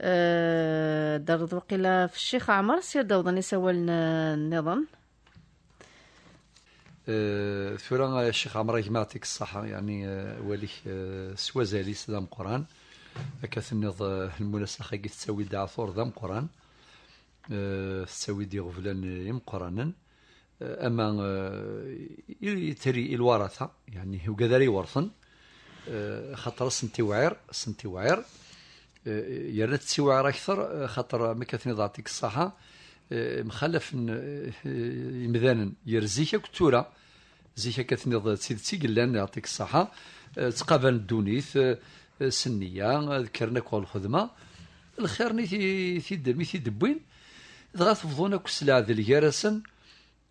أه درد وقيلا في الشيخ عمر سير دوضني سوال النظام أه ثورا آه، الشيخ عمر يعطيك الصحة يعني آه، آه، سوا سوازالي سلام قران هكا تنظ المناسخة كي تسوي دعا ثور قران تسوي دي غفلان يم قرانا أما يتري الورثة يعني وكذا يورثن خاطر سنتي وعير سنتي وعير يا ريت السوعر اكثر خاطر ما كانتني ضعتيك الصحه مخالف يمذانا يرزيك كتوره التوره زيك كاتني سيدتي قلان يعطيك الصحه تقابل الدونيث سنيه ذكرنا كل الخدمه الخير ني في في دمي في دبوين دغا تفضونك السلعه ديال جرسن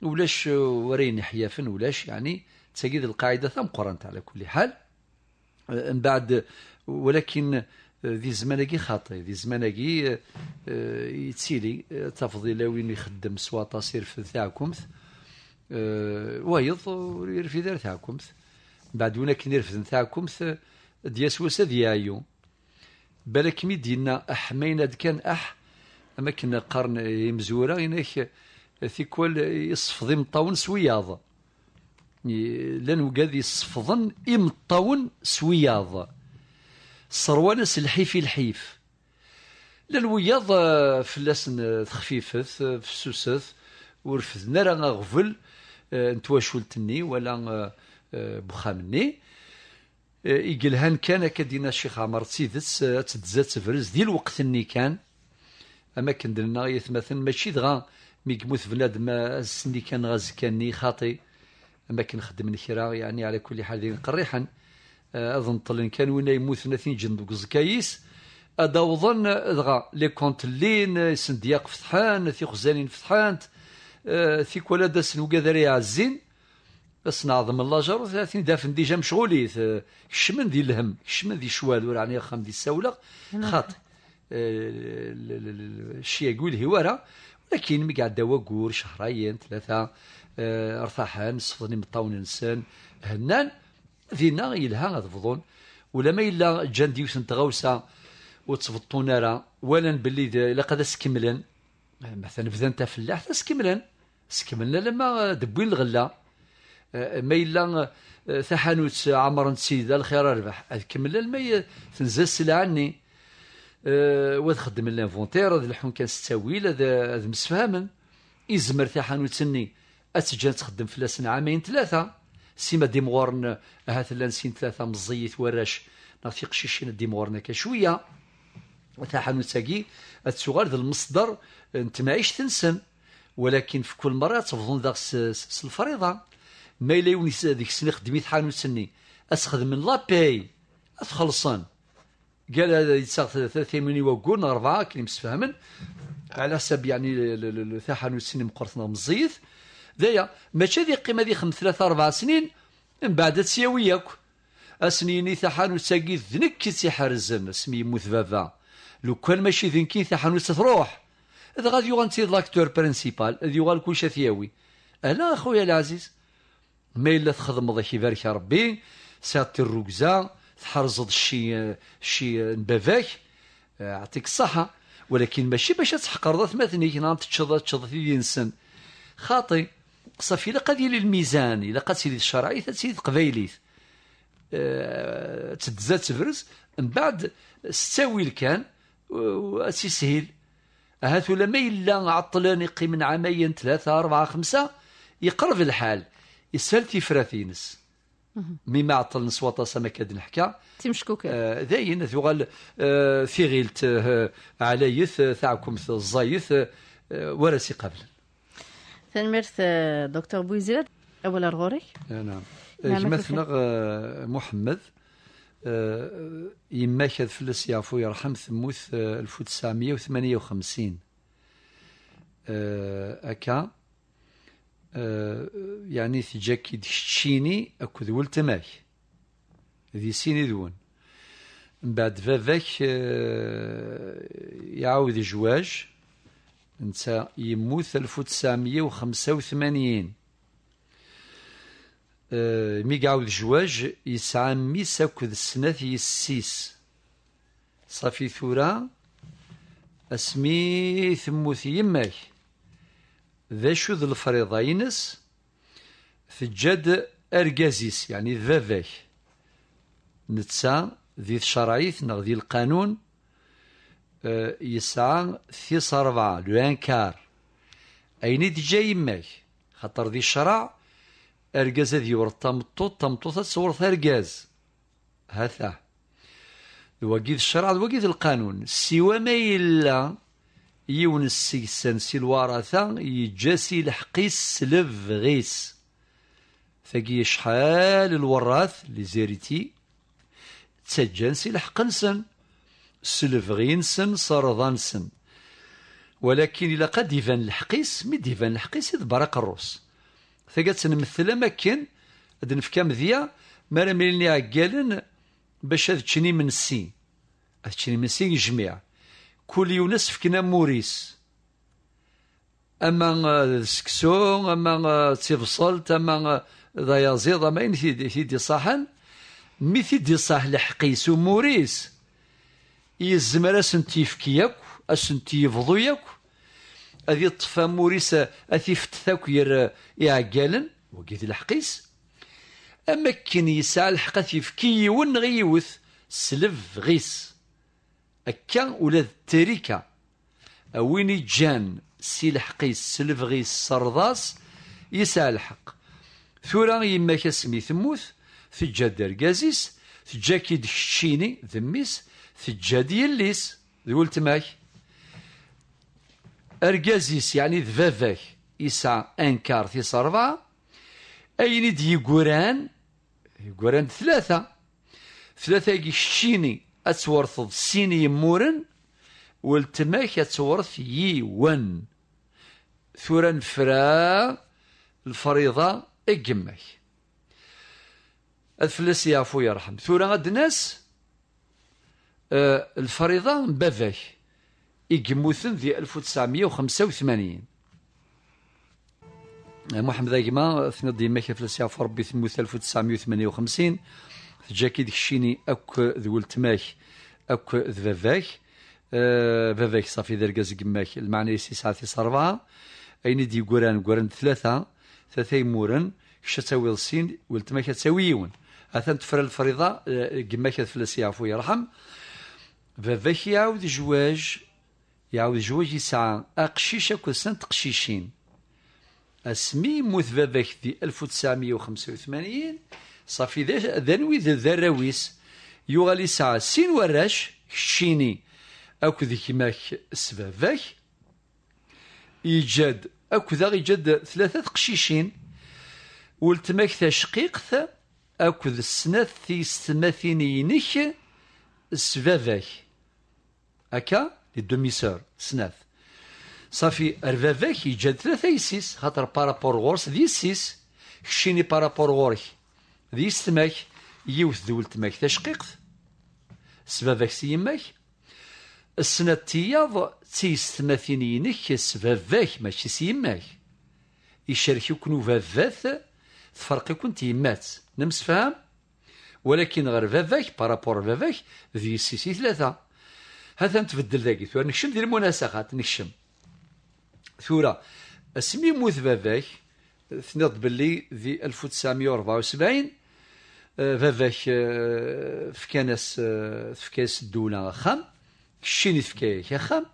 ولاش ورين حيافن ولاش يعني تساقيد القاعده ثم قرنت على كل حال من بعد ولكن آه، ذي زمانكي خاطي ذي زمانكي آه، آه، يتسيلي تفضيلاوي يخدم سواطا سيرفد تاعكمث ويض في دار تاعكمث بعد كي نرفد تاعكمث دياس وسا ديايو بالك مي دينا احمينا كان اح اما كنا قرن هناك في كل يصفض مطاون سوياض لان وقاد يصفضن مطاون سوياض صروانس الحيفي الحيف لا الوياض آه، فلاسن آه، تخفيفث آه، فسوسث ورفدنا نرى غفل نتواشلتني ولا بخامني هان كان كدينا الشيخ عمر تسيدس تدزات تفرز ديال الوقت اللي كان اما كندلنا يثمثن ماشي دغا مي بلاد ما السني كان غاز كاني خاطي اما كنخدم نكرا يعني على كل حال قريحا اظن طلن كان وين يموتن جن دوك زكايس اداوضن دغا لي لين سندياق فتحان في خزانين فتحان في آه، كولا داس نوكادري عزين بس نعظم الله جارو ثلاثين دافن ديجا مشغولي شمن ديال الهم شمن ديال شوال ولا عني خام دي الساولة نعم. خاطي آه، الشيء يقول هوارا ولكن مي قاعد شهرين ثلاثة ارتاحان آه، صفني من انسان هنان ذينا يلها تفضون ولا ما إلا جان ديوس تغوسة وتفضون راه ولا باللي إلا قدا سكملن مثلا بدا انت فلاح تسكملن سكملنا لما دبوين الغله ما إلا آه، ثحانوت عمر سيدة الخير ربح كمل ما تنزل السلعة عني أه واد خدم الانفونتير هذا الحون كان ستاويل هذا مسفهم يزمر ثحانوت سني اتجا تخدم فلاسن عامين ثلاثة سيما ديمورن هات لان سين ثلاثه مزيت وراش ناثي شيشين ديمورن كا شويه تاع حانوتاكي تسوغال ذا المصدر انت ما عيش تنسن ولكن في كل مره تفضون ذا الفريضه ما الا ذيك سنة خدميت حانوت سني أسخذ من لابي اتخلصن قال هذا ثلاثة ثمانية وقول أربعة كلمة مسفهمن على حسب يعني ثاحة نسين مقرطنا مزيث ذايا ماشي ذي قيمه ذي خمس ثلاثة أربع سنين من بعد تسياوي ياك أسنين ثحان وساقي ذنك كي تيحرزم اسمي يموت بابا لو كان ماشي ذنكي ثحان وستروح إذا غادي يوغا نسيد لاكتور برانسيبال إذا يوغان كلشي ثياوي ألا أخويا العزيز ما إلا تخدمض كيبارك ربي ساتي الركزة تحرزض شي شي باباك يعطيك الصحة ولكن ماشي باش تحقر ثماثنيك نعم تشض تشض في ينسن خاطي صافي لقى ديال الميزان الا قاد سيدي الشرعي سيدي قبايليت أه تدزا تبرز من بعد التاويل كان سهيل هات ولا ما الا عطلان من عامين ثلاثه اربعه خمسه يقرب الحال يسهل تيفراتينس مما عطل نسواطا سما كاد نحكى تمشكوك آه داين ثغال آه في غيلت آه، عليث تاعكم آه، الزايث ورسي آه، وراسي قبل تنمرت آه، دكتور بوزير أول غوري آه، نعم, نعم، آه، جمثنا محمد يما كاد فلس يعفو يرحم ثموث 1958 أكا يعني تجاكي دشتشيني أكو ذول تماك ذي سيني دون من بعد فافاك يعاود جواج نتا يموت 1985 مي يعاود جواج يسعى ميس أكد سنة يسيس صافي ثورا اسمي ثموت يماك ذا شو ذا الفريضة ينس تجد أرجازيس يعني ذبابك نتسا ذي الشرعيث نغذي القانون يسعى في صربعة لانكار أين تجي جاي يماك خاطر ذي الشرع أرجاز ذي ورد تمطوط تمطوط تصور أرجاز هذا وقيد الشرع وقيد القانون سوى ما إلا يون السيسان سي الورثة يجاسي لحقيس سلف غيس ثقي شحال الوراث لي زيريتي تسجن سي سلفغينسن سرضانسن ولكن الى قد يفان الحقيس مد يفان الحقيس يد براق الروس ثقات نمثل ما كان في كام ما مالا ميلني عقالن باش هذا تشني من سي هذا تشني من سي جميع كل يونس فكنا موريس أما سكسون أما تفصلت أما ذا يزيد أما إن تيدي صحن مي تيدي صاح الحقيس وموريس يزمر اسنت فكياك أكو فضوياك يفضو أكو أذي طفى موريس أثي فتثاك ير إعجالا وقيت الحقيس أما كان يسعى الحق فكي ون غيوث سلف غيس أكا ولا التريكة أويني جان سي الحقيس سلف غيس سرداس يسعى الحق ثورا يما كاسمي ثموث تجا درقازيس في جاكيد الشيني ذميس تجادي يليس ذي ولد تماك ارجازيس يعني ذ فافاك أنكار ان كار اين دي يقران يقران ثلاثة ثلاثة يجي شيني اتورث سيني مورن ولد تماك اتورث يي ون ثورا فرا الفريضة اجمك أدفلس يا فو يرحم ثورا الناس آه، الفريضة باباك يقموثن في 1985 آه، محمد أجما ثنى ديما كيف في ربي ثموث 1958 جاكي ديك الشيني أك ذو التماك أك ذ باباك آه، صافي صافي كاز كماك المعنى سي ساعة تيس أربعة أين دي قران قران ثلاثة ثلاثة يمورن شتاوي لسين ولتماك تساوي يون أثنت تفرى الفريضة قماك فلسي عفو يرحم فافاك يعاود جواج يعاود جواج يسعى اقشيش اكو سنت قشيشين اسمي موت فافاك وخمسة وثمانين صافي ذا ذنوي ذا ذراويس يوغالي ساعة سين وراش شيني اكو ذيك ماك سفافاك يجد اكو ذا يجد ثلاثة قشيشين ولتماك ذا شقيق ثا اكو ذا السنة في ستماثينينيك سفافاك هكا لي دومي سور سناث صافي ربابك يجا ثلاثة يسيس خاطر بارابور غورس ذي سيس كشيني بارابور غورك ذي ستماك يوث ذول تماك تشقيق سبابك سي يماك السنة تياض تيس ثماثينينك سبابك ماشي سي يماك يشاركوكن بابات تفرقكن تيمات نمسفهم ولكن غير باباك بارابور باباك ذي سيسي ثلاثة هذا نتبدل ذاك ثورة نكشم ديال المناسخات نكشم ثورة اسمي موث باباك ثنيت بلي في 1974 باباك في كنس في كاس الدولة خام كشيني في كايك خام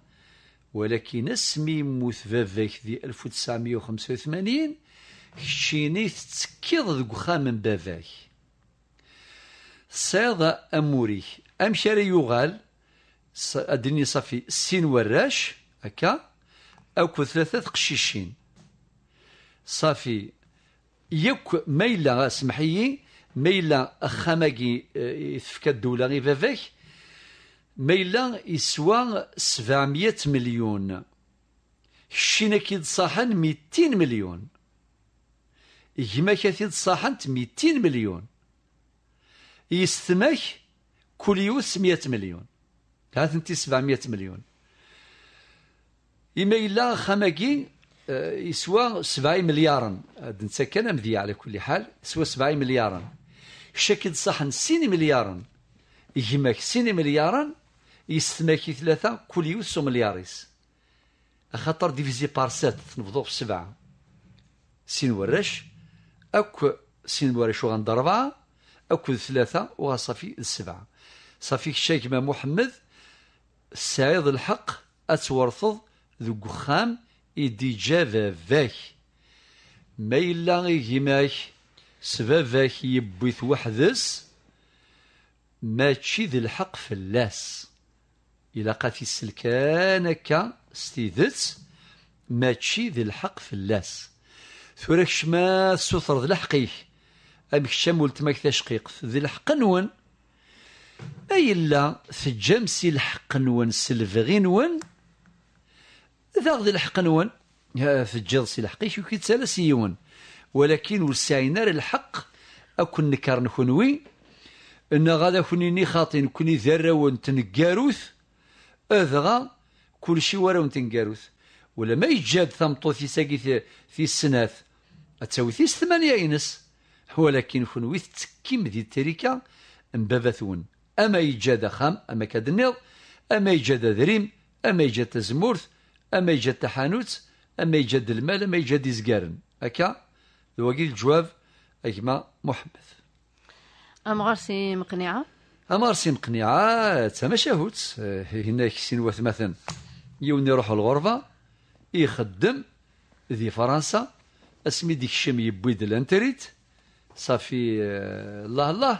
ولكن اسمي موث باباك في 1985 كشيني تسكيض ذوك خام من باباك صيد أموري أمشي يغال اديني صافي سين وراش هكا اكو ثلاثه قشيشين صافي يك ما الا سمحيي ما الا خماكي آه، يفك الدوله غير باباك ما الا يسوى 700 مليون شينا كي تصاحن 200 مليون يما كي تصاحن 200 مليون يستمك كل يوم 100 مليون هاتنتي 700 مليون إما إلا خماكي آه، يسوى 7 مليار نتا كان مذيع على كل حال يسوى 7 مليار شكد صحن سين مليار يهمك سين مليار يستماكي ثلاثة كل يوس ملياريس خاطر ديفيزي بار سات تنبضو في سبعة سين ورش أك سين ورش وغن أربعة أكل ثلاثة وغا صافي السبعة صافي الشيخ محمد السعيد الحق أتورثض ذو خام إدي جافا ما إلا غيماك سبابك يبث وحدس ما تشيد الحق فلاس إلا قاتي سلكانك ستيدت ما تشيد الحق فلاس ثورك شما سوثر ذلحقيه أمك شمولت ماك تشقيق ذلحق نون اي لا سجام سي الحق نون سلفغي نون ذاغ ذي الحق نون فجل سي الحق شو كي تسال سيون ولكن وسعينا الحق اكون نكار نخنوي ان غادا كوني ني خاطين كوني ذرة تنكاروث اذغا كل شيء وراه تنكاروث ولا ما يجاد ثمطو في ساقي في السناث اتساوي في ثمانية ينس ولكن خنويث تكيم ذي التريكة ان أما يجاد خام أما كدنيض أما يجاد ذريم أما يجاد تزمورث أما يجاد تحانوت أما يجاد المال أما يجاد يزقارن هكا ذواقي الجواب أجمع محمد أمغار سي مقنعة أمغار سي مقنعة تما شاهوت آه، هناك سين مثلا يون يروح الغرفة يخدم ذي فرنسا اسمي ديك الشم يبوي دلانتريت الانتريت صافي آه، الله الله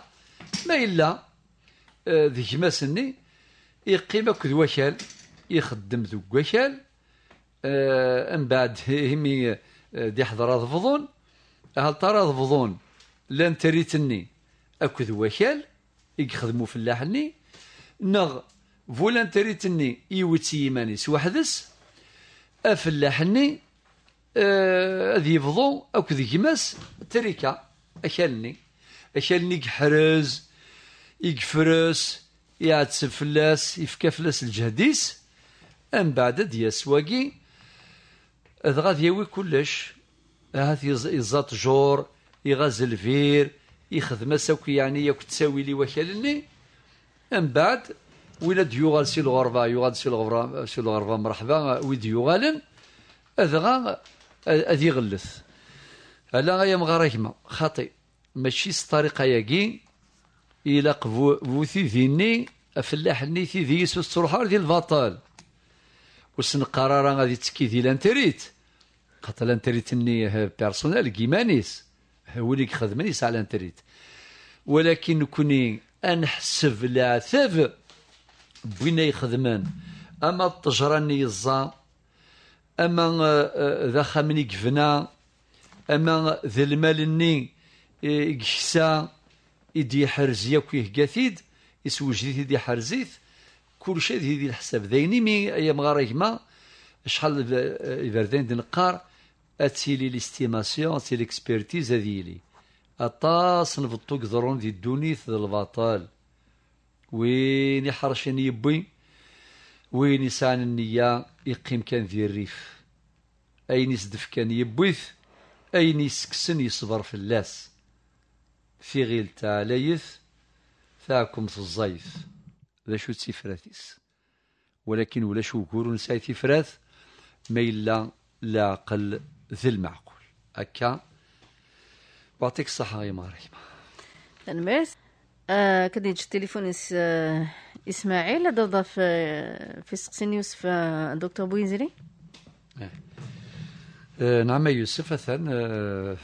ما إلا آه، ذي جماسني يقيم اكد وكال يخدم ذو وكال ان آه، بعد همي آه، دي حضر اضفضون هل ترى اضفضون لان تريتني اكد وكال يخدمو فلاحني نغ فولان تريتني يوتي ماني سوا حدس افلاحني اذي فضو اكو ذي جماس تريكا اشالني اشالني حرز يقفرس يعتسب فلاس يفكا فلاس الجهديس ام بعد دياس واقي اذ غاد يوي كلش هاذ يزات جور يغازل فير يخدم ساوكي يعني ياك تساوي لي وكالني ام بعد ولا يوغال سي الغربة يوغال سي الغربة سي الغربة مرحبا ويد يوغالن اذغا اذ يغلث على غايا مغاركما خاطي ماشي الطريقة ياكي إلى بو ثيذيني أفلاح-ني ثيذي يسوس تروح ديال البطل وسن قرارا غادي تكي ذي لانتريت خاطر ني بيرسونيل كيمانيس هو اللي خدمني على الانتريت ولكن كوني أنحسب العتاب بوين يخدمان أما الطجراني الزا أما آه، آه، ذا خامني كفنا أما ذا المال الني آه، كشسا يدي يحرز ياك كثيد يسوجدي يدي حرزيث كل شيء ذي الحساب ذيني مي يا مغاري ما شحال يبردين دنقار اتيلي ليستيماسيون اتي ليكسبيرتيز لي اطاس نبطو قدرون دي الدونيث البطال وين يحرشين يبوي وين يسان النية يقيم كان ذي الريف أين يسدف كان يبويث أين يسكسن يصبر في اللاس تاع تا لايث في الزيث ذا شو تيفراتيس ولكن ولا شو كورون ساي تيفرات ما إلا لا قل ذي المعقول هكا بعطيك الصحة يا مريم تنمرس آه تجي التليفون آه، اسماعيل ضد في آه، في سقسين آه، إيه. نعم يوسف دكتور بويزري نعم يوسف مثلا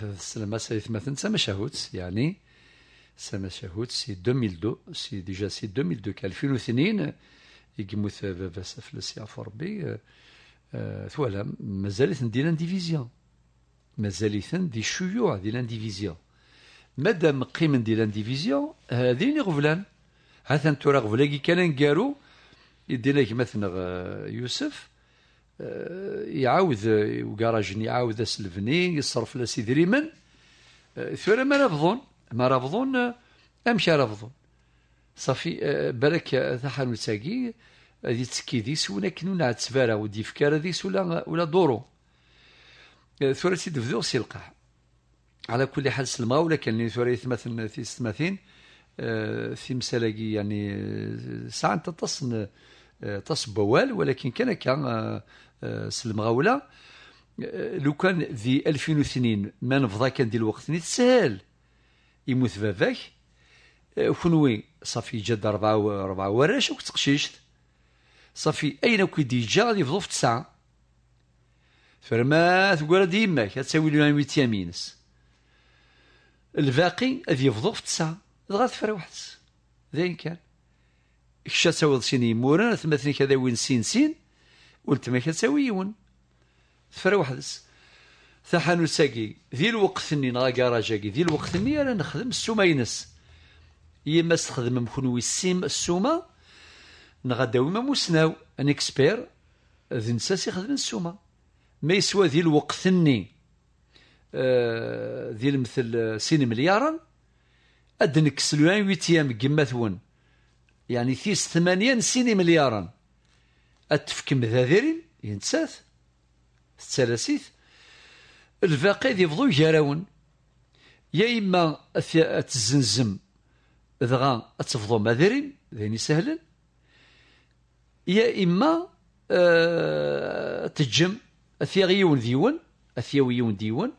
السلامة سيث مثلا مشاهوت يعني سما شاهوت سي 2002 سي ديجا سي 2002 2002 يقموث بابا سي عفو ربي آه، آه، ثوالا مازالت ندي لانديفيزيون مازالت دي الشيوع دي لانديفيزيون مادام قيم دي لانديفيزيون هذين غفلان راه غفلان كي كان نقارو يدينا كيما يوسف آه، يعاود وكراجن يعاود اسلفني يصرف لا من ثورة ما نبضون ما رفضون امشي رفضون صافي آه، بالك آه، ثحن تساقي هادي تسكي ديس ولا كنو نعد ودي فكارا ديس ولا ولا دورو آه، ثورة تدفذو سي على كل حال سلمى ولا كان ثورة يثمثن في ستماثين في مسالاقي يعني ساعة تصن تص بوال ولكن كان كان سلمى ولا لو كان ذي 2002 ما نفضا كان دي الوقت نتسهل يموت باباك آه، كنوي صافي جاد ربعة ربعة وراش وقت تقشيشت صافي أين وكي ديجا غادي يفضو في تسعة فرما ثقول يماك تساوي لنا ميت يامينس الباقي غادي يفضو في تسعة غادي تفري واحد زين كان كشا تساوي سين يمورن ثمثني كذا وين سين سين ولتما كتساوي يون تفري واحد ثحانوساكي ذي الوقت ثني نغا كراجاكي ذي الوقت ثني أنا نخدم السومة ينس يما استخدم مخنوي السيم السومة نغا داويما مسناو ان اكسبير ذي نساس يخدم السومة ما يسوى ذي الوقت-ني آه، ذي المثل آه، سين مليارا اد نكسلو ان ويتيام كما يعني ثيس ثمانية نسيني مليارا اتفكم ذا ذيرين ينساث ثلاثيث الفاقي ذي فضو جراون يا إما تزنزم ذغا أتفضو ماذرين ذيني سهلا يا إما أه تجم أثيا غيون ديون أثيا ويون ديون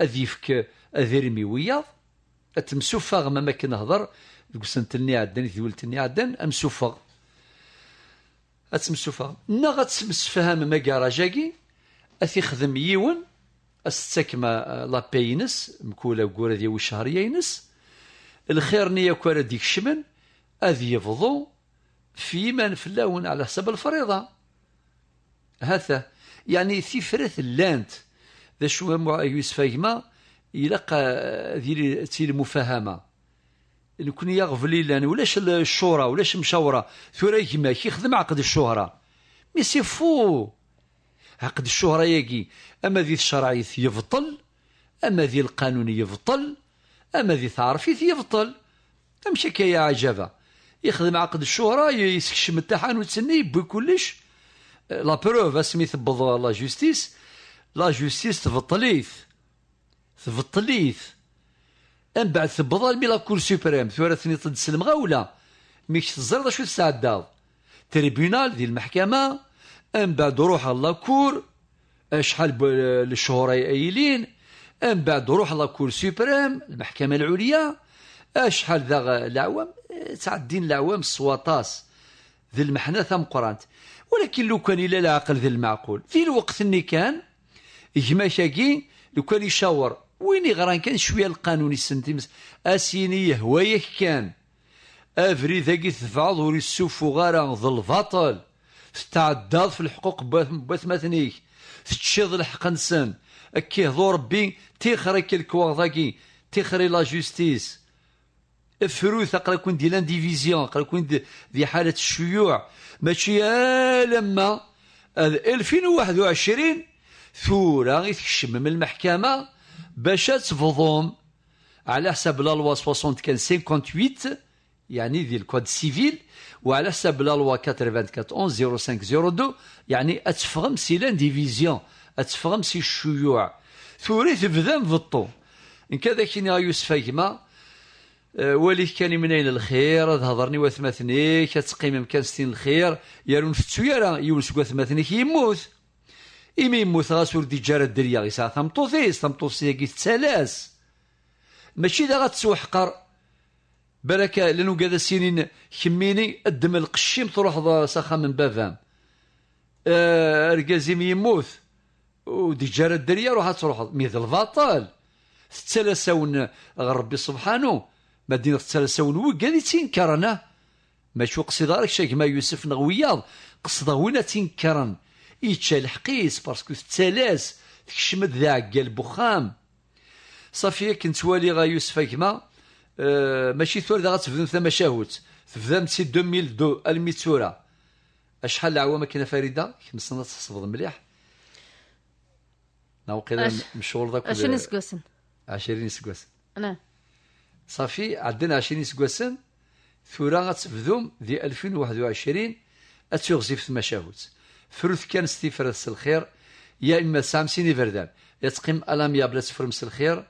أذيفك أذيرمي وياض أتمسوفا غما ما كنهضر قسنت لني عدن ذي ولت لني عدن أمسوفا أتمسوفا نغا تسمس فهم ما كراجاكي أثي خدم يون استكما آه، لا بينس مكولا وكورا ديال الشهريه ينس الخير نيا كورا ديك الشمن اذ يفضو في من فلاون على حسب الفريضه هذا يعني في فرث اللانت ذا شو يوسف فيما يلقى آه، ذي تي المفاهمه كون يغفلي لان ولاش الشوره ولاش مشوره ثورة يما كيخدم عقد الشهره مي سي فو عقد الشهرة يجي أما ذي الشرعي يبطل أما ذي القانون يبطل أما ذي تعرفيث يبطل أمشي كي عجبة يخدم عقد الشهرة يسكشم التحان وتسني يبوي كلش لا بروف اسمي ثبض لا جوستيس لا جوستيس تبطليث تبطليث من بعد ثبضها مي كور سوبريم ثورة ثنية تسلم غاولة ميك تزرد شو داو تريبيونال ديال المحكمة ام بعد روح الله كور شحال الشهور ايلين ام بعد روح الله كور سوبريم المحكمه العليا شحال ذا العوام الدين العوام السواطاس ذي المحنه ثم قرانت ولكن لو كان الى العقل ذي المعقول في الوقت اللي كان شاكي لو كان يشاور وين غران كان شويه القانون يسنتي اسيني هوايه كان افري ذاك تفعض وري السوف غارا ظل فاطل تتعداض في الحقوق بثمثنيك تتشيض الحق نسن اكي هضور ربي تيخري كي ذاكي تيخري لا جوستيس افروث اقرا كون دي لانديفيزيون قرا كون دي, حالة الشيوع ماشي يا لما 2021 ثورة يتكشم من المحكمة باش تفضهم على حسب لا لوا كان 58 يعني ديال الكود سيفيل وعلى حساب لا لوا 94 02 يعني اتفهم سي لانديفيزيون اتفهم سي الشيوع ثوري تبدا مبطو ان كذا كيني يوسف يما آه، وليك كان من الخير تهضرني هضرني وثمثنيك تقيم مكان ستين الخير يا فتو يارا يونس وثمثنيك يموت إمي يموت غاسور ديجار الدريا غيسا ثمطوثيس ثمطوثيس تسالاس ماشي دا غتسوحقر بالك لانه قاد السنين كميني الدم القشيم آه، تروح سخا من بافام اركازيم يموت جار الدريا روح تروح ميد البطل تتلاسون ربي سبحانه مدينه تتلاسون تينكرن تنكرنا ماشي قصد راك شاك ما يوسف نغوياض قصده وين تنكرن يتشا الحقيس باسكو تتلاس تكشمد ذاك قال بخام صافي كنت والي غا يوسف كما آه، ماشي ثور دا ثما شاهوت تبدام سي 2002 الميتورا ثورة شحال العوام كاينه فريده خمس سنوات تصبد مليح انا وقيلا مشغول داك 20 سكوسن 20 سكوسن نعم صافي عندنا 20 سكوسن ثورة غتبدوم دي 2021 اتيغزي في شاهوت فروث كان ستي فرس الخير يا اما سامسيني فردان يتقيم الاميا بلا تفرمس الخير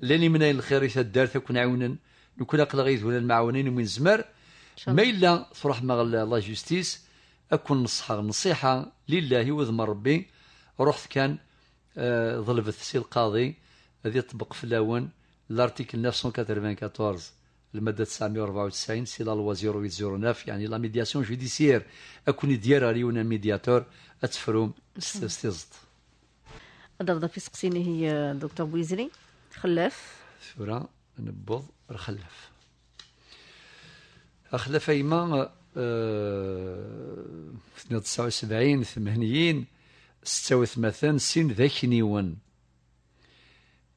لاني منين الخير يتدار تكون عونا لو اقل غيث ولا المعاونين من زمر ما إلا تروح غلا لا جوستيس أكون نصحة نصيحة لله وذم ربي رحت كان آه ظلفت سي القاضي هذه طبق الاون لارتيكل 994 المادة 994 سي لا لوا 0809 يعني لا ميدياسيون جوديسيير اكون ديارة ريونا ميدياتور اتفروم ستيزت هضر في سقسيني هي الدكتور آه، بويزري خلاف ثورة نبض الخلف أخلف يما سنة آه، تسعة وسبعين ثمانيين ستة وثمانين سن ذاك نيوان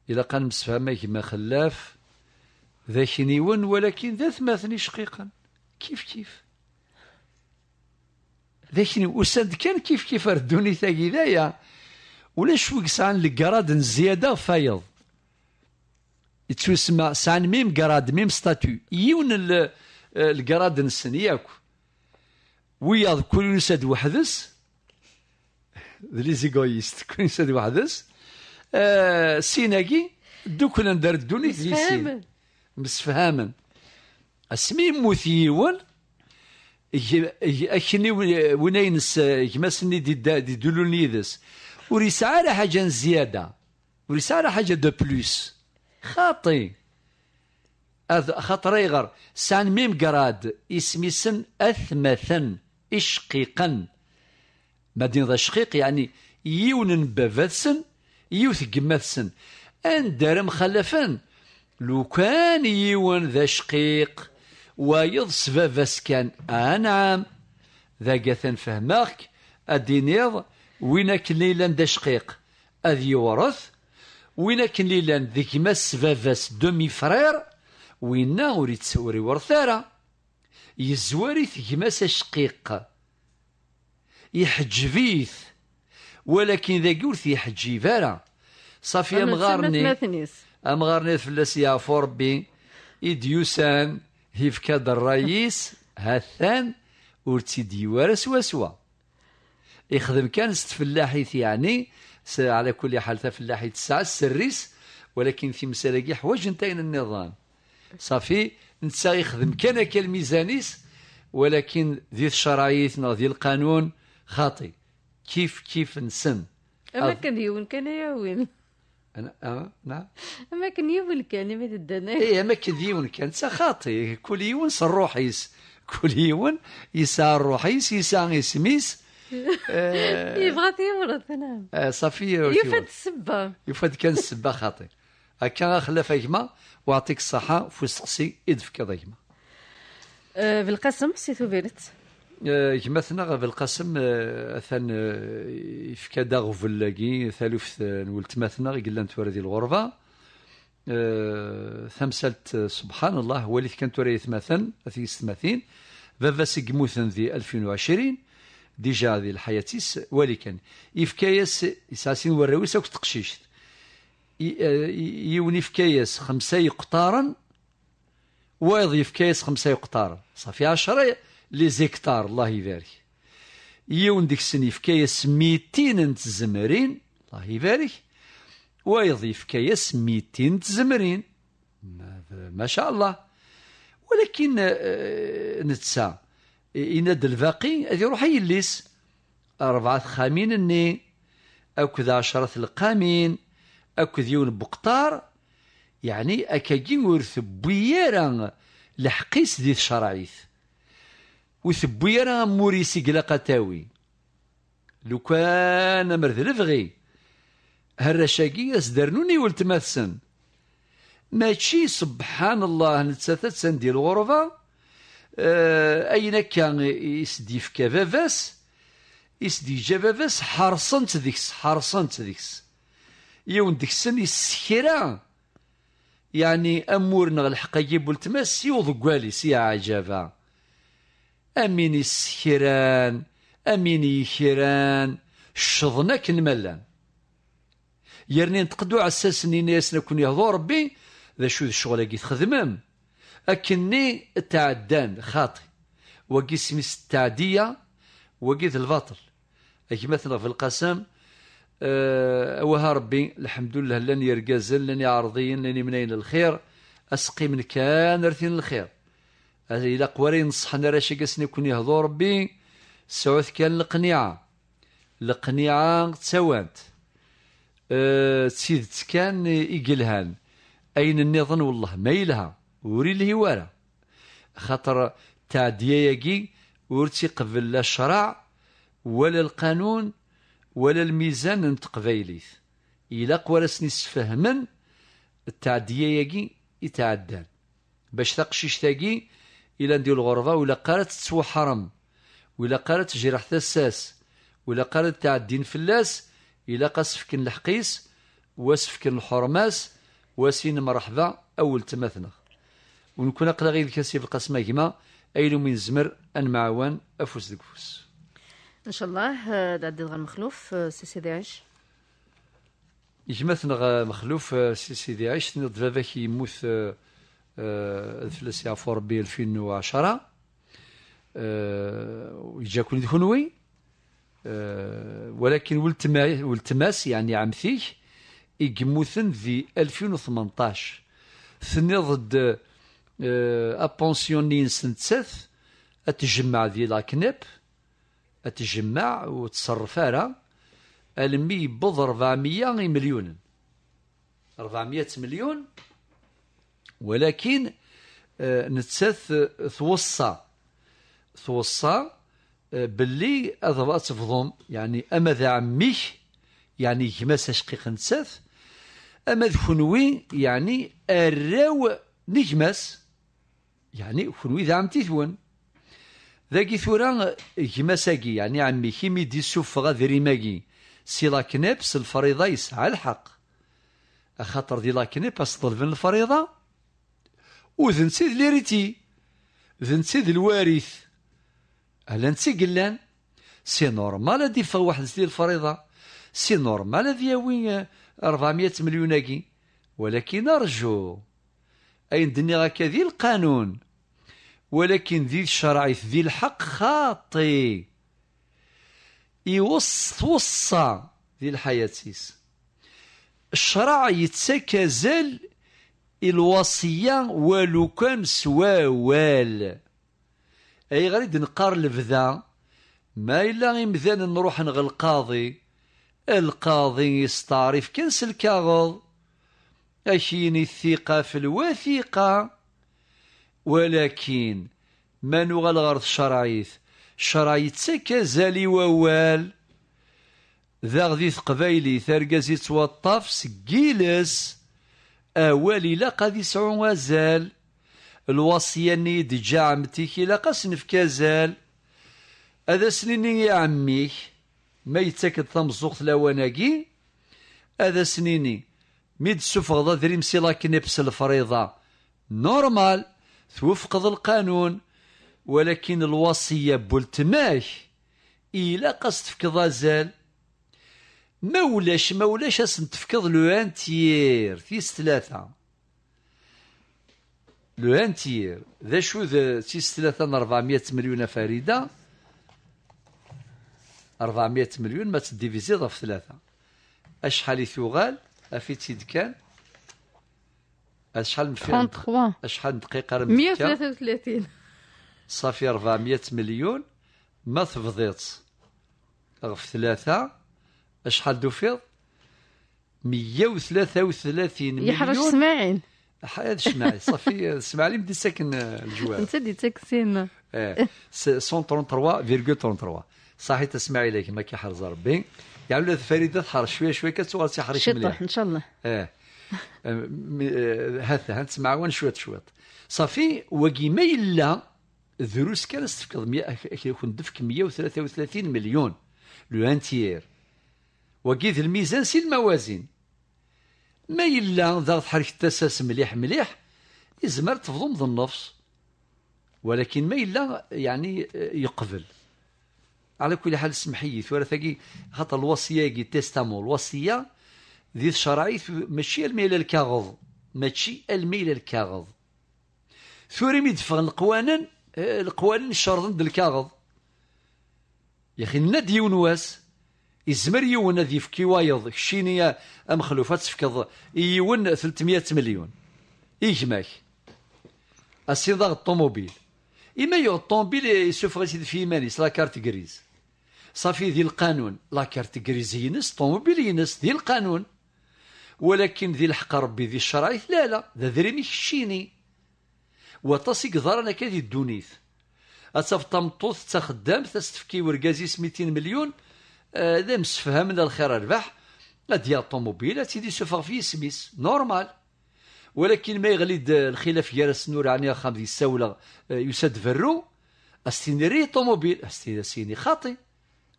إلا قال مسفهم كما خلاف ذاك ون ولكن ذا ثماثني شقيقا كيف كيف ذاك وساد كان كيف كيف ردوني ثاقي ذايا ولا شوي قسعان لقراد زيادة فايض تسمى سان ميم كراد ميم ستاتو يون الكراد نسن ياك ويا كل يسد وحدس ليزيغويست كل يسد وحدس آه، سيناكي دوك ندار الدوني لي سين مسفهاما اسمي موثيون اكني وناينس جماسني دي دي دولونيدس وريسعى حاجه زياده ورساله حاجه دو بلوس خاطي أذ خطريغر سان ميم قراد اسميسن أثمثن إشقيقا مدينة شقيق يعني يون بافثسن يوث ان أندرم خلفن لو كان يون ذا شقيق ويض سبابس كان انعم ذا قاثن فهماك أدينيض وينك ليلا ذا شقيق أذ يورث وين كان ليلان ذيك ماس فافاس دومي فرير وين وريت سوري ورثارا يزواري ثيك ماس شقيق يحجفيث ولكن ذا قلت يحجي فارا صافي مغارني امغارني فلاس يا فوربي يديوسان هيفكا الرئيس هثان ورتي ديوارس وسوا يخدم كان استفلاحي يعني على كل حال تفلاحي تسعة السريس ولكن في مسالاقي حوايج نتاين النظام صافي نتا يخدم كان كالميزانيس ولكن ذي الشرايط ذي القانون خاطي كيف كيف نسن اما كان يون كان يا انا اه نعم اما كان يون كان ما تدنا اي اما كان يون كان خاطي كل صار روحيس كل يون يسار روحيس يسار اسميس يبغى تيمرض نعم صافي آه، يفاد السبه يفاد كان السبه خاطي هكا خلافها يما واعطيك الصحه فوسقسي يدفك هذا يما آه، بالقسم سي ثوبيرت جماثنا آه، بالقسم ثان يفكا داغ فلاقي ثالوف ولتماثنا قلنا نتورا نتوردي الغربه ثمسلت سبحان الله وليت كانت وريث مثلا في ثماثين بابا سيجموثن ذي 2020 ديجا ديال حياتيس ولكن إفكايس إساسين وراويس أو تقشيشت يوني إفكايس خمسة يقطارا واض إفكايس خمسة يقطارا صافي عشرة لي زيكتار الله يبارك يون ديك السن إفكايس ميتين انت الزمرين الله يبارك وايض إفكايس ميتين تزمرين الزمرين ما شاء الله ولكن آه، نتساءل يناد الباقي هذه روح يليس أربعة خامين الني أكد عشرة القامين أكد يون بقطار يعني أكاكي ورثبويرا لحقيس ذي الشرعيث وثبويرا موريسي تاوي لو كان مرد لفغي هالرشاقي يسدرنوني ولتماثسن ماشي سبحان الله نتساثت سندي الغرفة آه، اين كان يسدي في كفافاس يسدي جفافاس حرصنت ديكس حرصنت ديكس يوم ديكسن السخيرة يعني امورنا الحق يجيب التماس يوضقواليس يا عجبة امين السخيران امين يخيران شضنك الملان يرني نتقدو على اساس اني ناس نكون يهضو ربي ذا شو الشغل اللي خدمام أكني تعدان خاطي وقيس سميس التعدية الباطل أكي مثلا في القسم أه وها ربي الحمد لله لن يرقزن لن يعرضين لن منين الخير أسقي من كان رثين الخير إلا قواري نصحنا راه قسني قاسني كون يهضو ربي سعوث كان القنيعة القنيعة تسوانت أه سيدت كان إيقلهان أين النظن والله ما وري الهواره ولا خاطر تعديايكي ورتي قبل لا الشرع ولا القانون ولا الميزان قبيليت الى إلا فهما نسفهمن التعديايكي يتعدان باش تقشي تاقي إلا ندير الغرفة ولا قالت تسوى حرم ولا قالت جرح تساس ولا قالت تعدين فلاس إلا قاسفكن الحقيس واسفكن الحرماس واسين مرحبا أول تمثنخ ونكون أقلا غير الكاسي في القسمة كما أيلو من زمر أن معوان أفوس دكفوس إن شاء الله آه، دعدي غير مخلوف آه، سي سيدي عيش يجمثنا مخلوف آه، سي سيدي عيش نض باباك يموت فلسي عفو ربي 2010 كون دخنوي ولكن ولتماس يعني عمثيك يقموثن في 2018 ثني ضد أه، ابونسيوني سنتسث اتجمع ذي لا كنيب اتجمع وتصرف على المي بض 400 مليون 400 مليون ولكن أه، نتسث توصى توصى أه، باللي اضرب فضوم يعني اما ذا عميك يعني جماس شقيق نتسث اما ذا يعني الراو نجماس يعني كنوي ذا عمتي ثون ذاكي ثورا ساكي يعني عمي كيمي دي غادري ماكي سي لاكنيبس الفريضة يسعى الحق خاطر دي لاكنيبس طلبن الفريضة وذن سيد ليريتي ذن سيد الوارث ألا نسي قلان سي نورمال هادي فا واحد سيد الفريضة سي نورمال هادي وين 400 مليون ولكن أرجو أين دني راك ذي القانون ولكن ذي الشرعيث ذي الحق خاطي يوص وصى ذي سيس الشرع يتسكزل الوصية ولو كان سوا وال أي غريد نقار لفذا ما إلا يمذان نروح نغ القاضي القاضي يستعرف كنس الكاغض أشيني الثقة في الوثيقة ولكن ما نغى الغرض شرايث شرايث كزالي ووال ذا غدي ثقبايلي ثرقاز يتوطف سكيلس أوالي لا قد يسعون وزال الوصية ني دجعمتي إلا قسنف كازال هذا سنيني يا عمي ما يتاكد لا ثلاواناكي هذا سنيني ميد تسفغض دريم سي كنبس الفريضة نورمال توفق القانون ولكن الوصية بولتماك إلا قصد تفكض أزال ما ولاش ما ولاش أسن تفكض لوانتير تيس ثلاثة لوانتير ذا شو ذا تيس ثلاثة أربعمية مليون فريدة اربعمية مليون ما تديفيزيضها في ثلاثة أشحال يثوغال افيتيد كان شحال مفيد 33 شحال دقيقه راه 133 صافي 400 مليون ما تفضيت غف ثلاثة شحال دوفيض 133 مليون يحرش اسماعيل هذا اسماعيل صافي اسماعيل بدي ساكن الجواب انت اللي تاكسين اه 133.33 صحيت اسماعيل لك ما كيحرز ربي يعني ولات فريده تحر شويه شويه كتوغل تيحرش مليح شطح ان شاء الله اه, آه،, آه، هاثا وان شويه شويه صافي وكيما الا دروس كان استفكض 100 دفك 133 مليون لو انتيير وكيد الميزان سي الموازين ما الا دارت حركه التساس مليح مليح يزمر تفضم النفس ولكن ما الا يعني آه، يقبل على كل حال سمحي ثورة ثقي خاطر الوصية كي تيستامو الوصية ذي الشرعي ماشي الميل الكاغض ماشي الميل الكاغض ثوري مي القوانن القوانين آه، القوانين ديال الكاغض يا اخي ناد ونواس يزمر يون هذا كي وايض الشينية ام تفكض يون 300 مليون يجمعك السيدة الطوموبيل إما يو الطوموبيل يسوف غير في مانيس لا كارت صافي ذي القانون لاكارت طوموبيل ينس ذي القانون ولكن ذي الحق ربي ذي الشرعي لا لا ذا ذريني كشيني وطاسي قدرنا كذي الدونيث أتف طمطوث تخدام تستفكي ورقازي سميتين مليون آه، ذا آه من الخير ربح ديال الطوموبيل تيدي سوفاغ في سميس نورمال ولكن ما يغلي الخلاف يا السنور عني خام دي الساولة آه، يسد فرو استيني ري طوموبيل استيني خاطي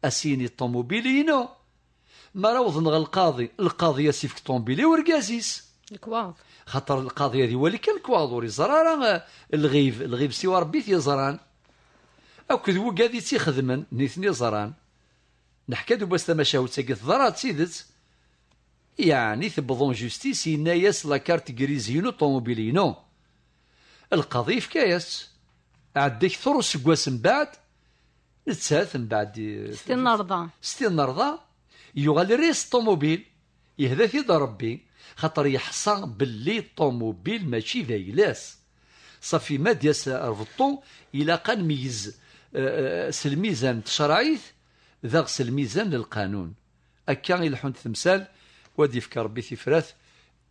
اسيني الطوموبيلي نو ما روض القاضي القاضي يسيفك طوموبيلي ورقازيس الكواض خاطر القاضي هذه ولي كان الكواض وريزرا راه الغيب الغيب سوى ربي تيزران اكد قادي تيخدمن نيثني زران نحكى دو بس تمشاوت ساكت ضرات سيدت يعني ثبضون جوستيس ياس لا كارت كريزينو طوموبيلينو القضيف كايس عديك ثروس سكواس من بعد نتسات من بعد ستين نرضى ستين نرضى يغالي ريس الطوموبيل يهدا في ربي خاطر يحصى باللي الطوموبيل ماشي فايلاس صافي ما دياس الرطو الى كان ميز آه، آه، سلميزان تشرعيث ذاغ سلميزان للقانون أكا يلحون تمثال ودي فكر ربي تفرات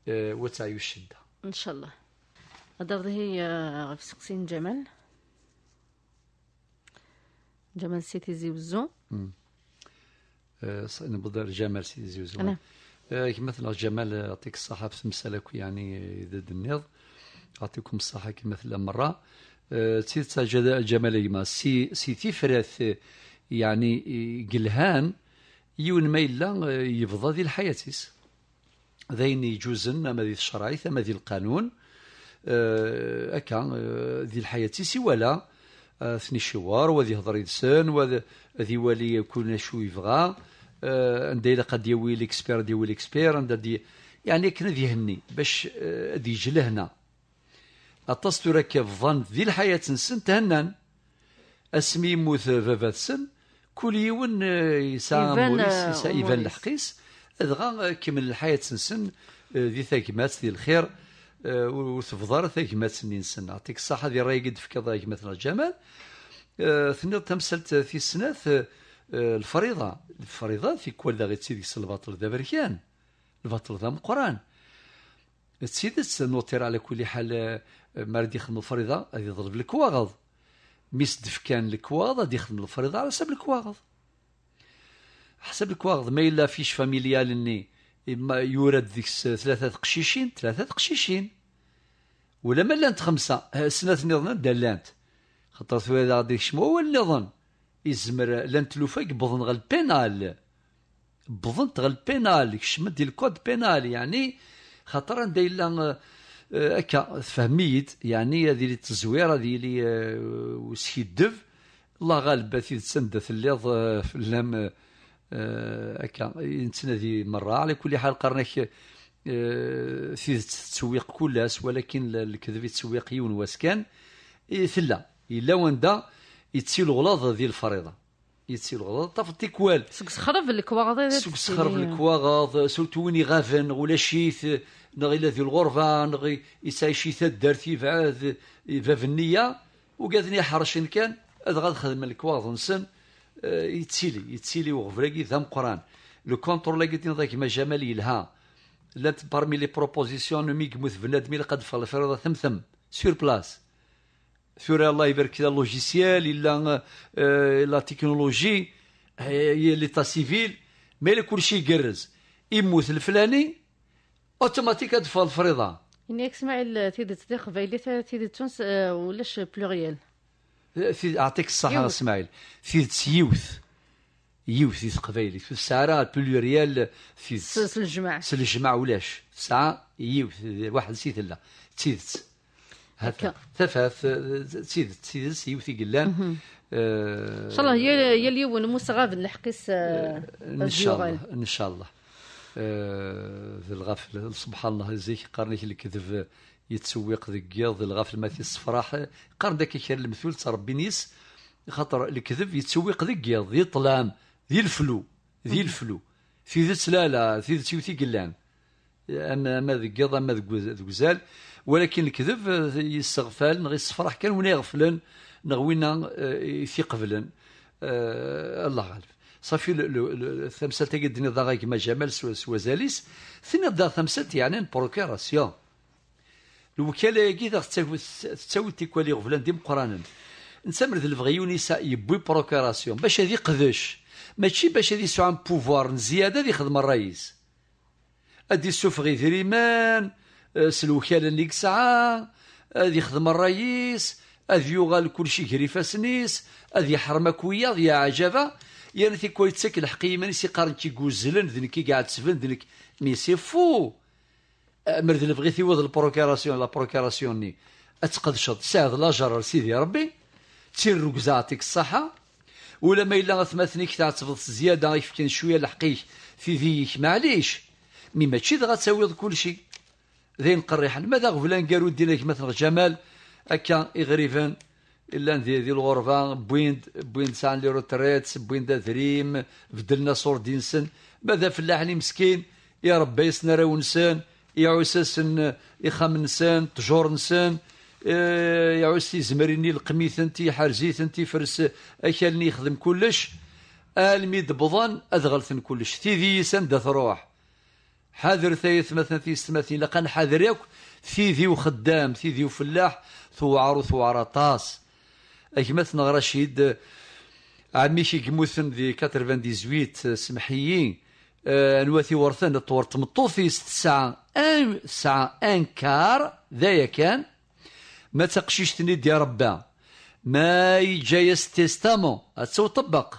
آه، وتعيو الشدة إن شاء الله هذا هي غير سقسين جمال جمال سيتي زيوزو آه، نبدر جمال سيتي زيوزو نعم آه، كما مثلا جمال يعطيك الصحة في مسألك يعني ضد النيض يعطيكم الصحة كما مثلا مرة تيتا آه، جمال يما سي سي فراث يعني قلهان يون ما إلا يفضى ذي الحياتيس ذين يجوزن أما ذي الشرعي أما ذي القانون أكا ذي الحياتيس ولا آه، سني الشوار وذي هضر يدسن وذي والي يكون شو يبغى آه، عندي الا قد يوي ليكسبير ديوي ليكسبير عندا دي يعني كنا ذي هني باش آه، ذي جلهنا اطاس تورا كظن ذي الحياة نسن تهنن اسمي موث فافات سن كل يون يسا موريس يسا ايفان الحقيس دغا كمل الحياة نسن ذي ثاكمات ذي الخير آه، وتفضر ثيك ما سني نسنا عطيك الصحة ذي راي قد في ذيك مثلا الجمال آه، ثنيض تمسلت في السنات آه، الفريضة الفريضة في كل ذا غيت سيدي سلباطل ذا بركيان الباطل ذا مقران تسيد نوتر على كل حال ما ردي يخدم الفريضة غادي يضرب الكواغض ميس دفكان الكواغض غادي يخدم الفريضة على حسب الكواغض حسب الكواغض ما إلا فيش فاميليال اني إما يورد ذيك ثلاثة قشيشين ثلاثة قشيشين ولا ما لانت خمسة سنة نظن دالانت خاطر هذا غادي يكشمو هو النظن يزمر لانت لوفاك بظن غا البينال بظن غا البينال كشمت ديال الكود بينال يعني خاطر داير الا آه، هكا فهميت يعني هذه آه، اللي التزويره هذه اللي وسيدف الله غالب باثي تسندث الليض في اللام آه، هكا آه، ذي مره على كل حال قرنك آه، في التسويق كلاس ولكن الكذب التسويقي يون واسكان كان ثلا الا وندا يتسي الغلاظ ديال الفريضه يتسي الغلاظ طاف التكوال سوك سخرف الكواغض سوك سخرف الكواغض سوتو تويني غافن ولا شيث نغي لا ذي الغرفه نغي يسعي شيثة الدار تيبعث باب النيه وقادني حرشن كان هذا غادي خدم الكواغض نسن آه، يتسيلي يتسيلي وغفريكي ذا مقران لو كونترول قلت ذاك ما جمال يلها لا بارمي لي بروبوزيسيون ميك موث بنادمي لقد فال فرض ثم ثم سور بلاس سور الله يبارك كذا لوجيسيال الا لا تكنولوجي هي ليتا سيفيل مي كلشي يقرز يموت الفلاني اوتوماتيك تفال فريضه إني سمع تيدي تصديق قبايلي تيدي تونس ولاش بلوريال في اعطيك الصحراء اسماعيل في يوث يوث في قبيلي في السعرة بلوريال في الجمع الجمع ولاش ساعة يوث واحد سيت لا تيدت هكا ثفاف تيدت تيدت يوثي قلان آه، ان شاء الله يا اليوم مستغاب نلحقيس آه، آه، ان شاء الله ان شاء الله في الغفل سبحان الله يزيك قرنك الكذب يتسوق ديك يض الغفل ما الصفراح قرن ذاك كير المثول تربي نيس خاطر الكذب يتسوق ديك يض ذي طلام ذي الفلو ذي الفلو في ذي سلالة في ذي يوثي قلان اما ذيك يض اما ذيك وزال ولكن الكذب يستغفال غير الصفراح كان وين يغفلن نغوينا آه، قبلن أه الله غالب صافي الثمسات تاقي الدنيا ضاغي كما جمال سوازاليس ثنا دا ثمسات يعني بروكيراسيون الوكاله تاع تساوي تيكوالي غفلان ديم قرانا مرد الفغيوني ونساء يبوي بروكراسيون باش هذي قذش ماشي باش هذي سو ان بوفوار زياده آه، اللي خدم الرئيس ادي السفغي ثريمان الوكاله اللي سعى هذه خدم الرئيس اذ يغال كل شيء كري فاسنيس اذ حرمة ويا يا عجبه يعني تيكوالي تسك ماني سي قارن تيكوزلن كي قاعد تسفن ذنك مي سي فو مرد اللي بغيت يوض البروكيراسيون لا بروكيراسيون ني اتقدشط لا جرر سيدي ربي تسير ركزة يعطيك الصحة ولا ما إلا غثمتني تاع تفضل زيادة يفكن شوية لحقيه في فيك معليش مي ماشي ذا غتساويض كل شيء ذين قريحا ماذا غفلان قالوا دينا مثلا جمال هكا إغريفان الا ندير ذي الغرفه بويند بويند سان لي روتريت بويند دريم بدلنا صور دينسن ماذا فلاح لي مسكين يا ربي يسنا راه ونسان يعوساس إخام نسان تجور نسان آه، يعوس تيزمريني القميث انتي حرزيت انتي فرس أكلني يخدم كلش الميد بضان أذغلثن كلش تيذي سند روح حاذر ثيث مثلا في السماثين لقا نحاذر ياك في ذي وخدام ذي وفلاح ثوار وثوار طاس أجمثنا رشيد عمي عميشي قموثن ذي 98 آه، سمحيين آه، نواتي ورثان الطور ست ساعة ان ساعة ان كار ذايا كان ما تني دي ربا ما يجاي تيستامون اتسو طبق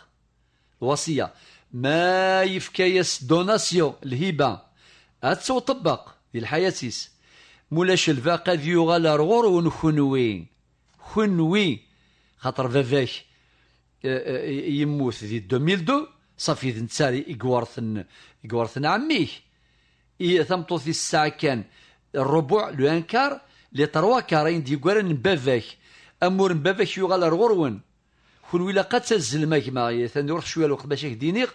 الوصية ما يفكايس دوناسيو الهبة اتسو طبق الحياة سيس مولاش الفاقة ديوغا لارغور ونخنوي خنوي خاطر فافاك آه، آه، يموت دي 2002 صافي ذن إقوارثن إقوارثن عميه إيه في الساعة كان الربع لو أنكار لي تروا كارين دي قوارن بافاك أمور بافاك يغال رغرون كون ويلا قد تزلمك ثاني روح شوية الوقت باش دينيغ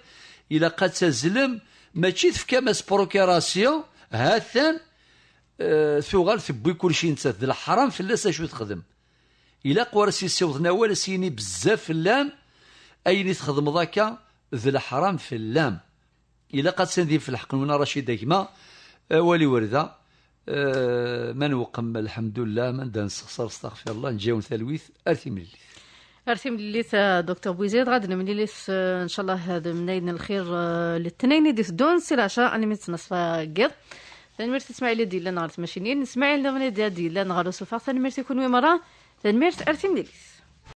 إلا قد تزلم ماشي في ماس بروكيراسيون هاثان أه ثوغال ثبوي كلشي نتات الحرام فلاس شو تخدم إلا قوارسي سيوضنا ولا سيني بزاف اللام أيني تخدم ذاكا ذي الحرام في اللام إلا قد سندي في الحق من رشيد ديما آه، ولي وردة آه، من وقم الحمد لله من دان نستخسر استغفر الله نجيون ثلويث أرثي من الليث أرثي من الليث آه، دكتور بوزيد غادي من الليث إن شاء الله هذا منين الخير للتنين دي دون سي العشاء أنا ميت نصف ثاني ميرت اسماعيل ديلا نهار تماشينين اسماعيل لا نهار وسوفا ميرت يكون ثاني ميرت أرثي من الليث